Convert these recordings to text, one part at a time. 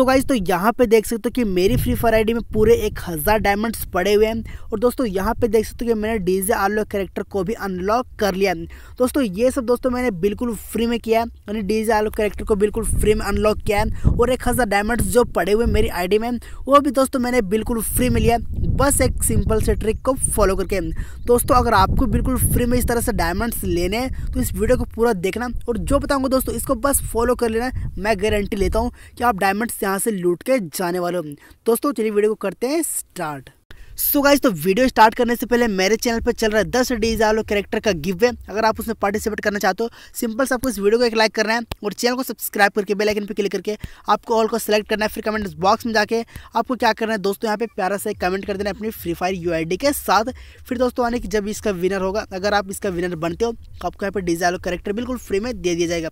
सो तो गाइज तो यहाँ पे देख सकते हो कि मेरी फ्री फायर आईडी में पूरे एक हज़ार डायमंड्स पड़े हुए हैं और दोस्तों यहाँ पे देख सकते हो कि मैंने डीजे आलो कैरेक्टर को भी अनलॉक कर लिया है दोस्तों ये सब दोस्तों मैंने बिल्कुल फ्री में किया है यानी डीजे आलो कैरेक्टर को बिल्कुल फ्री में अनलॉक किया है और एक हज़ार डायमंड्स जो पड़े हुए मेरी आई में वो भी दोस्तों मैंने बिल्कुल फ्री में लिया बस एक सिंपल से ट्रिक को फॉलो करके दोस्तों अगर आपको बिल्कुल फ्री में इस तरह से डायमंड्स लेने हैं तो इस वीडियो को पूरा देखना और जो बताऊँगा दोस्तों इसको बस फॉलो कर लेना मैं गारंटी लेता हूँ कि आप डायमंड्स यहाँ से लूट के जाने वाले दोस्तों चलिए वीडियो को करते हैं स्टार्ट सो so गाइज तो वीडियो स्टार्ट करने से पहले मेरे चैनल पर चल रहा है दस डीज आलो कैरेक्टर का गिव वे अगर आप उसमें पार्टिसिपेट करना चाहते हो सिंपल से आपको इस वीडियो को एक लाइक करना है और चैनल को सब्सक्राइब करके बेल आइकन पर क्लिक करके आपको ऑल को सेलेक्ट करना है फिर कमेंट बॉक्स में जाके आपको क्या करना है दोस्तों यहाँ पे प्यारा से कमेंट कर देना अपनी फ्री फायर यू के साथ फिर दोस्तों आने की जब इसका विनर होगा अगर आप इसका विनर बनते हो तो आपको यहाँ पर डीज आलो कैरेक्टर बिल्कुल फ्री में दे दिया जाएगा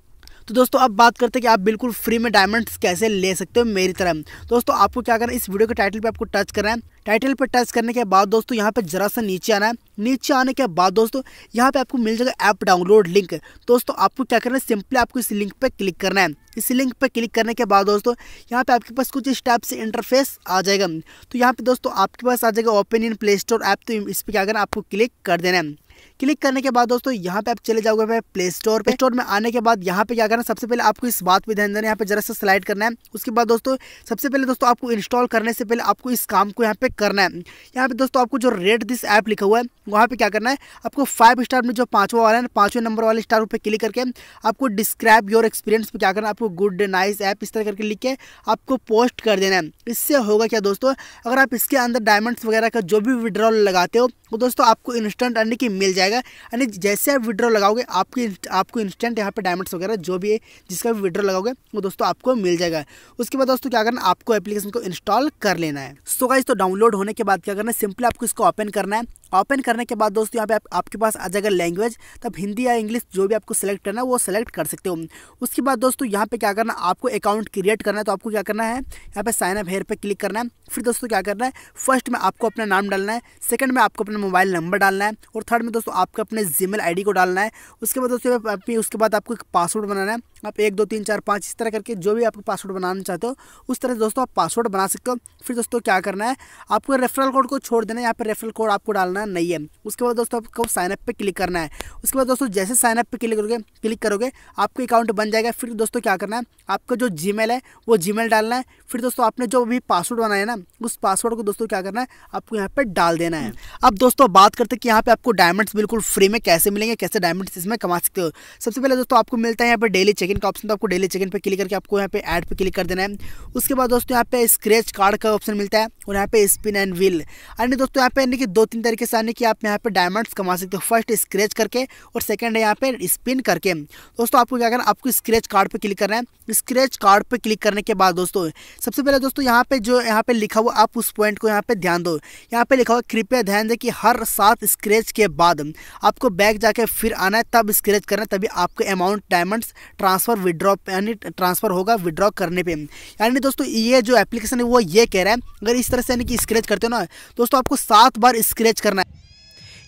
तो दोस्तों अब बात करते हैं कि आप बिल्कुल फ्री में डायमंड्स कैसे ले सकते हो मेरी तरह दोस्तों आपको क्या करना है इस वीडियो के टाइटल पे आपको टच करना है टाइटल पे टच करने के बाद दोस्तों यहाँ पे जरा सा नीचे आना है नीचे आने के बाद दोस्तों यहाँ पे आपको मिल जाएगा ऐप डाउनलोड लिंक दोस्तों आपको क्या करना है सिंपली आपको इस लिंक पे क्लिक करना है इस लिंक पे क्लिक करने के बाद दोस्तों यहाँ पे आपके पास कुछ इस टाइप से इंटरफेस आ जाएगा तो यहाँ पे दोस्तों आपके पास आ जाएगा open in play store app तो इस पर क्या करना आपको क्लिक कर देना है क्लिक करने के बाद दोस्तों यहाँ पे आप चले जाओगे प्ले स्टोर पे स्टोर में आने के बाद यहाँ पे क्या करना सबसे पहले आपको इस बात पे ध्यान देना यहाँ पे जरा सा स्लाइड करना है उसके बाद दोस्तों सबसे पहले दोस्तों आपको इंस्टॉल करने से पहले आपको इस काम को यहाँ पे करना है यहाँ पे दोस्तों आपको जो रेट दिस ऐप लिखा हुआ है वहाँ पे क्या करना है आपको फाइव स्टार में जो पाँचवा वाला है पाँचवें नंबर वाले स्टार पर क्लिक करके आपको डिस्क्राइब योर एक्सपीरियंस पे क्या करना है आपको गुड नाइस ऐप इस तरह करके लिख के आपको पोस्ट कर देना है इससे होगा क्या दोस्तों अगर आप इसके अंदर डायमंड्स वगैरह का जो भी विड्रॉल लगाते हो वो तो दोस्तों आपको इंस्टेंट अर्निंग की मिल जाएगा यानी जैसे आप विड्रॉ लगाओगे आपकी आपको इंस्टेंट यहाँ पर डायमंड्स वगैरह जो भी है जिसका भी विड्रॉ लगाओगे वो दोस्तों आपको मिल जाएगा उसके बाद दोस्तों क्या करना आपको एप्लीकेशन को इंस्टॉल कर लेना है सो गाइज तो डाउनलोड होने के बाद क्या करना है सिंपली आपको इसको ओपन करना है ओपन करने के बाद दोस्तों यहाँ पे आप, आपके पास आ जाएगा लैंग्वेज तब हिंदी या इंग्लिश जो भी आपको सेलेक्ट करना है वो सेलेक्ट कर सकते हो उसके बाद दोस्तों यहाँ पे क्या करना है आपको अकाउंट क्रिएट करना है तो आपको क्या करना है यहाँ पे साइन अप हेयर पे क्लिक करना है फिर दोस्तों क्या करना है फर्स्ट में आपको अपना नाम डालना है सेकंड में आपको अपना मोबाइल नंबर डालना है और थर्ड में दोस्तों आपको अपने जीमेल आईडी को डालना है उसके बाद दोस्तों उसके बाद आपको एक पासवर्ड बनाना है आप एक दो तीन चार पाँच इस तरह करके जो भी आपको पासवर्ड बनाना चाहते हो उस तरह दोस्तों आप पासवर्ड बना सकते हो फिर दोस्तों क्या करना है आपको रेफरल कोड को छोड़ देना है यहाँ पर रेफरल कोड आपको डालना नहीं है उसके बाद दोस्तों आपको साइनअप पर क्लिक करना है उसके बाद दोस्तों जैसे साइनअप पर क्लिक करोगे क्लिक करोगे आपका अकाउंट बन जाएगा फिर दोस्तों क्या करना है आपका जो जी है वो जी डालना है फिर दोस्तों आपने जो भी पासवर्ड बनाया ना उस पासवर्ड को दोस्तों क्या करना है आपको यहाँ पर डाल देना है अब दोस्तों बात करते हैं कि यहाँ पर आपको डायमंड्स बिल्कुल फ्री में कैसे मिलेंगे कैसे डायमंड्स इसमें कमा सकते हो सबसे पहले दोस्तों आपको मिलता है यहाँ पर डेली चेक चिकन का ऑप्शन तो आपको डेली चिकन पर क्लिक करके आपको यहाँ पे ऐड पे क्लिक कर देना है उसके बाद दोस्तों यहाँ पे स्क्रेच कार्ड का ऑप्शन मिलता है और यहाँ पे स्पिन एंड व्हील यानी दोस्तों यहाँ पे यानी कि दो तीन तरीके से यानी कि आप यहाँ पे डायमंड्स कमा सकते हो फर्स्ट स्क्रेच करके और सेकेंड है यहाँ पे स्पिन करके दोस्तों आपको क्या करना है आपको स्क्रेच कार्ड पर क्लिक करना है स्क्रेच कार्ड पर क्लिक करने के बाद दोस्तों सबसे पहले दोस्तों यहाँ पे जो यहाँ पे लिखा हुआ आप उस पॉइंट को यहाँ पे ध्यान दो यहाँ पे लिखा हुआ कृपया ध्यान दें कि हर सात स्क्रेच के बाद आपको बैग जाके फिर आना है तब स्क्रेच करना है तभी आपको amount diamonds trans transfer withdraw यानी ट्रांसफ़र होगा विड्रॉ करने पे यानी दोस्तों ये जो एप्लीकेशन है वो ये कह रहा है अगर इस तरह से यानी कि स्क्रैच करते हो ना दोस्तों आपको सात बार स्क्रैच करना है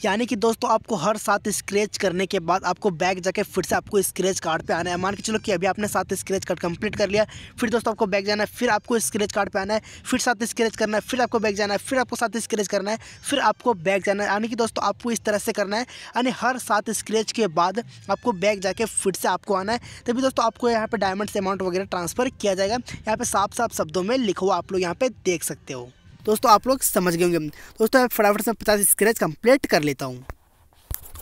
यानी कि दोस्तों आपको हर साथ स्क्रैच करने के बाद आपको बैग जाके फिर से आपको स्क्रैच कार्ड पे आना है मान के चलो कि अभी आपने साथ स्क्रैच कार्ड कंप्लीट कर लिया फिर दोस्तों आपको बैग जाना है फिर आपको स्क्रैच कार्ड पे आना है फिर साथ स्क्रैच करना है फिर आपको बैग जाना है फिर आपको साथ स्क्रैच करना है फिर आपको बैग जाना है यानी कि दोस्तों आपको इस तरह से करना है यानी हर साथ स्क्रैच के बाद आपको बैग जाके फिर से आपको आना है तभी दोस्तों आपको यहाँ पर डायमंड अमाउंट वगैरह ट्रांसफ़र किया जाएगा यहाँ पर साफ साफ शब्दों में लिखो आप लोग यहाँ पर देख सकते हो दोस्तों आप लोग समझ गए होंगे दोस्तों फटाफट से पचास स्क्रैच कंप्लीट कर लेता हूँ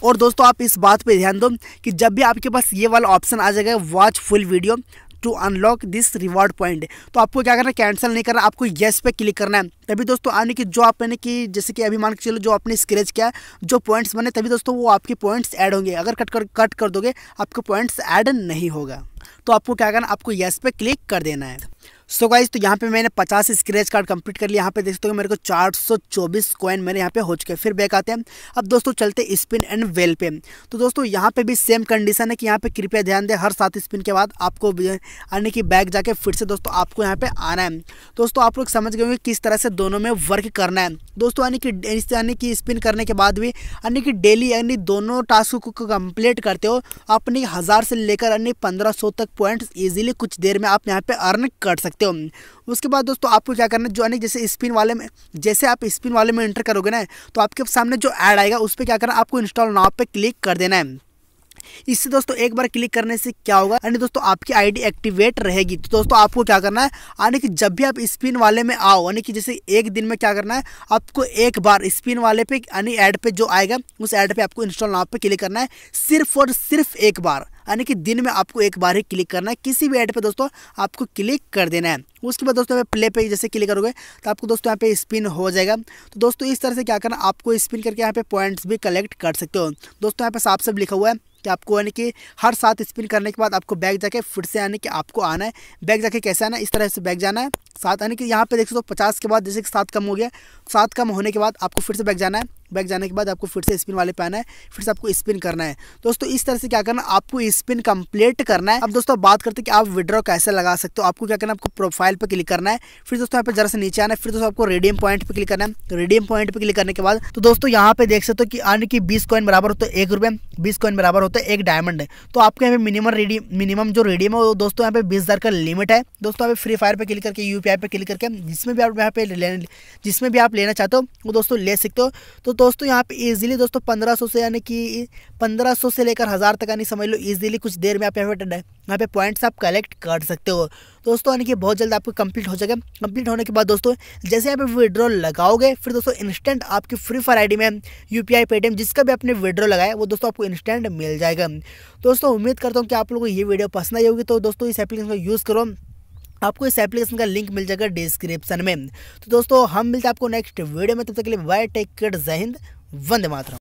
और दोस्तों आप इस बात पे ध्यान दो कि जब भी आपके पास ये वाला ऑप्शन आ जाएगा watch full video to unlock this reward point तो आपको क्या करना है कैंसिल नहीं करना आपको येस पे क्लिक करना है तभी दोस्तों आने की जो आपने कि जैसे कि अभी मान के चलो जो आपने स्क्रेच किया जो पॉइंट्स बने तभी दोस्तों वो आपके पॉइंट्स ऐड होंगे अगर कट कर कट कर दोगे आपके पॉइंट्स ऐड नहीं होगा तो आपको क्या करना आपको येस पे क्लिक कर देना है सो so गाइज तो यहाँ पे मैंने 50 स्क्रैच कार्ड कंप्लीट कर लिया यहाँ पे देख सकते हो मेरे को 424 कॉइन मेरे यहाँ पे हो चुके हैं फिर बैक आते हैं अब दोस्तों चलते स्पिन एंड वेल पे तो दोस्तों यहाँ पे भी सेम कंडीशन है कि यहाँ पे कृपया ध्यान दें हर सात स्पिन के बाद आपको यानी कि बैक जाके फिर से दोस्तों आपको यहाँ पे आना है दोस्तों आप लोग समझ गए होंगे किस तरह से दोनों में वर्क करना है दोस्तों यानी कि यानी कि स्पिन करने के बाद भी यानी कि डेली यानी दोनों टास्क को कंप्लीट करते हो अपनी हज़ार से लेकर यानी पंद्रह सौ तक पॉइंट्स ईजिली कुछ देर में आप यहाँ पर अर्न कर सकते हो उसके बाद दोस्तों आपको क्या करना है जो अनेक जैसे स्पिन वाले में जैसे आप स्पिन वाले में इंटर करोगे ना तो आपके सामने जो ऐड आएगा उस पर क्या करना आपको इंस्टॉल नाव पर क्लिक कर देना है इससे दोस्तों एक बार क्लिक करने से क्या होगा यानी दोस्तों आपकी आईडी एक्टिवेट रहेगी तो दोस्तों आपको क्या करना है यानी कि जब भी आप स्पिन वाले में आओ यानी कि जैसे एक दिन में क्या करना है आपको एक बार स्पिन वाले पे यानी ऐड पे जो आएगा उस ऐड पे आपको इंस्टॉल नाव पे क्लिक करना है सिर्फ और सिर्फ एक बार यानी कि दिन में आपको एक बार ही क्लिक करना है किसी भी ऐड पर दोस्तों आपको क्लिक कर देना है उसके बाद दोस्तों प्ले पे जैसे क्लिक करोगे तो आपको दोस्तों यहाँ पे स्पिन हो जाएगा तो दोस्तों इस तरह से क्या करना आपको स्पिन करके यहाँ पे पॉइंट्स भी कलेक्ट कर सकते हो दोस्तों यहाँ पे साफ साफ लिखा हुआ है कि आपको यानी कि हर साथ स्पिन करने के बाद आपको बैग जाके फिर से यानी कि आपको आना है बैग जाके कैसे आना है इस तरह से बैग जाना है साथ यानी कि यहाँ पे देख सकते हो पचास के बाद जैसे कि सात कम हो गया सात कम होने के बाद आपको फिर से बैग जाना है बैक जाने के बाद आपको फिर से स्पिन वाले पे आना है फिर से आपको स्पिन करना है दोस्तों इस तरह से क्या करना आपको स्पिन कंप्लीट करना है अब दोस्तों बात करते हैं कि आप विड्रॉ कैसे लगा सकते हो आपको क्या करना है आपको प्रोफाइल पर क्लिक करना है फिर दोस्तों यहाँ पे जरा से नीचे आना है फिर दोस्तों आपको रेडियम पॉइंट पर क्लिक करना है रेडियम पॉइंट पर क्लिक करने के बाद तो दोस्तों यहाँ पे देख सकते हो कि अन की बीस कॉइन बराबर होता है एक रुपये बीस कॉइन बराबर होता है एक डायमंड है तो आपके यहाँ पे मिनिमम रेडियम मिनिमम जो रेडियम है वो दोस्तों यहाँ पे बीस हज़ार का लिमिट है दोस्तों यहाँ पे फ्री फायर पर क्लिक करके यू पर क्लिक करके जिसमें भी आप यहाँ पे जिसमें भी आप लेना चाहते हो वो दोस्तों ले सकते हो तो दोस्तों यहाँ पे इजीली दोस्तों सौ से यानी कि सौ से लेकर हज़ार तक यानी समझ लो इजीली कुछ देर में आप यहाँ पे यहाँ पे पॉइंट्स आप कलेक्ट कर सकते हो दोस्तों यानी कि बहुत जल्द आपको कंप्लीट हो जाएगा कंप्लीट होने के बाद दोस्तों जैसे यहाँ पे विड्रॉ लगाओगे फिर दोस्तों इंस्टेंट आपकी फ्री फायर आई में यू पी आई जिसका भी आपने विड्रॉ लगाया वो दोस्तों आपको इंस्टेंट मिल जाएगा दोस्तों उम्मीद करता हूँ कि आप लोगों को ये वीडियो पसंद आई होगी तो दोस्तों इस एप्लीकेशन का यूज़ करो आपको इस एप्लीकेशन का लिंक मिल जाएगा डिस्क्रिप्शन में तो दोस्तों हम मिलते हैं आपको नेक्स्ट वीडियो में तब तक के लिए बाय टेक केयर जय हिंद वंदे मातरम